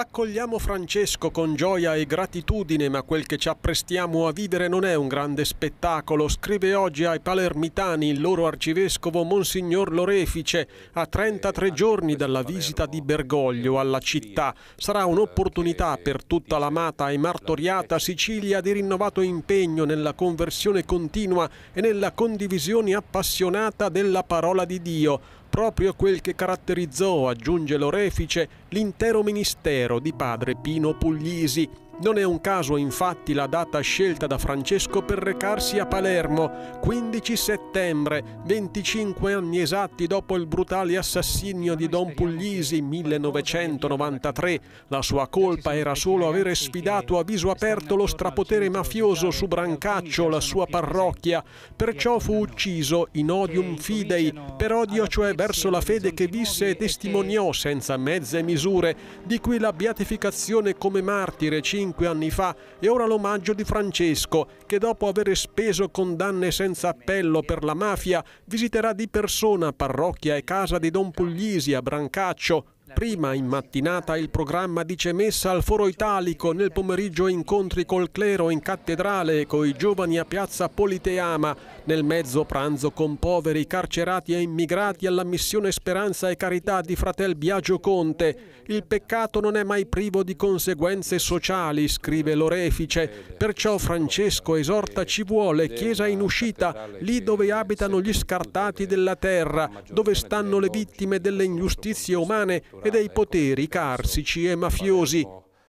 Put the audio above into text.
Accogliamo Francesco con gioia e gratitudine, ma quel che ci apprestiamo a vivere non è un grande spettacolo, scrive oggi ai palermitani il loro arcivescovo Monsignor Lorefice, a 33 giorni dalla visita di Bergoglio alla città. Sarà un'opportunità per tutta l'amata e martoriata Sicilia di rinnovato impegno nella conversione continua e nella condivisione appassionata della parola di Dio proprio quel che caratterizzò, aggiunge l'orefice, l'intero ministero di padre Pino Puglisi, non è un caso infatti la data scelta da Francesco per recarsi a Palermo, 15 settembre, 25 anni esatti dopo il brutale assassinio di Don Puglisi 1993. La sua colpa era solo avere sfidato a viso aperto lo strapotere mafioso su Brancaccio, la sua parrocchia. Perciò fu ucciso in odium fidei, per odio cioè verso la fede che visse e testimoniò senza mezze misure, di cui la beatificazione come martire 5 5 anni fa e ora l'omaggio di Francesco, che dopo aver speso condanne senza appello per la mafia, visiterà di persona parrocchia e casa di Don Puglisi a Brancaccio, prima in mattinata il programma dice messa al Foro Italico, nel pomeriggio incontri col clero in cattedrale e coi giovani a piazza Politeama, nel mezzo pranzo con poveri, carcerati e immigrati alla missione Speranza e Carità di fratel Biagio Conte. Il peccato non è mai privo di conseguenze sociali, scrive l'orefice, perciò Francesco esorta ci vuole chiesa in uscita, lì dove abitano gli scartati della terra, dove stanno le vittime delle ingiustizie umane e e dei poteri carsici e mafiosi